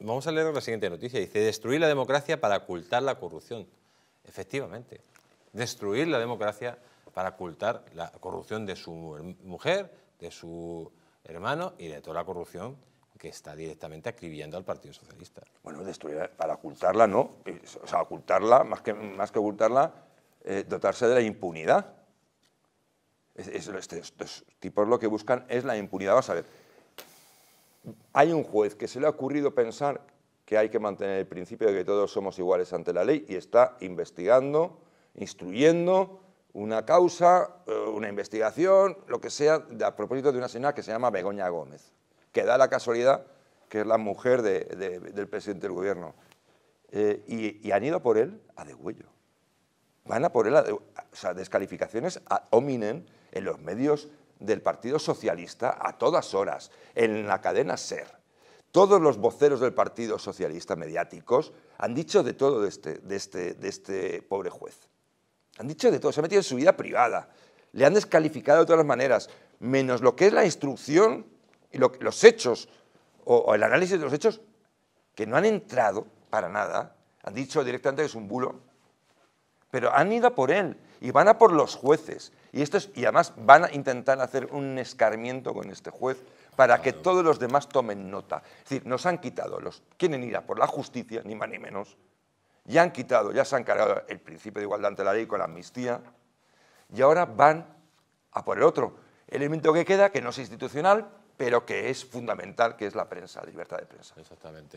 Vamos a leer la siguiente noticia. Dice, destruir la democracia para ocultar la corrupción. Efectivamente, destruir la democracia para ocultar la corrupción de su mujer, de su hermano y de toda la corrupción que está directamente acribillando al Partido Socialista. Bueno, para ocultarla no, eh, o sea, ocultarla, más que, más que ocultarla, eh, dotarse de la impunidad. Este, estos, tipos lo que buscan es la impunidad. Vamos a ver, hay un juez que se le ha ocurrido pensar que hay que mantener el principio de que todos somos iguales ante la ley y está investigando, instruyendo una causa, eh, una investigación, lo que sea, a propósito de una señora que se llama Begoña Gómez, que da la casualidad que es la mujer del presidente del gobierno. Eh, y, han ido por él a degüello. Van a por él a de, o sea, descalificaciones a en los medios del Partido Socialista a todas horas, en la cadena SER. Todos los voceros del Partido Socialista mediáticos han dicho de todo este, este, de este, pobre juez. Han dicho de todo, se ha metido en su vida privada, le han descalificado de todas las maneras, menos lo que es la instrucción y los hechos, o el análisis de los hechos, que no han entrado para nada, han dicho directamente que es un bulo pero han ido por él y van a por los jueces. Y, esto es, y además van a intentar hacer un escarmiento con este juez para que todos los demás tomen nota. Es decir, nos han quitado, los quieren ir a por la justicia, ni más ni menos. Ya han quitado, ya se han cargado el principio de igualdad ante la ley con la amnistía. Y ahora van a por el otro elemento que queda, que no es institucional, pero que es fundamental, que es la prensa, la libertad de prensa. Exactamente.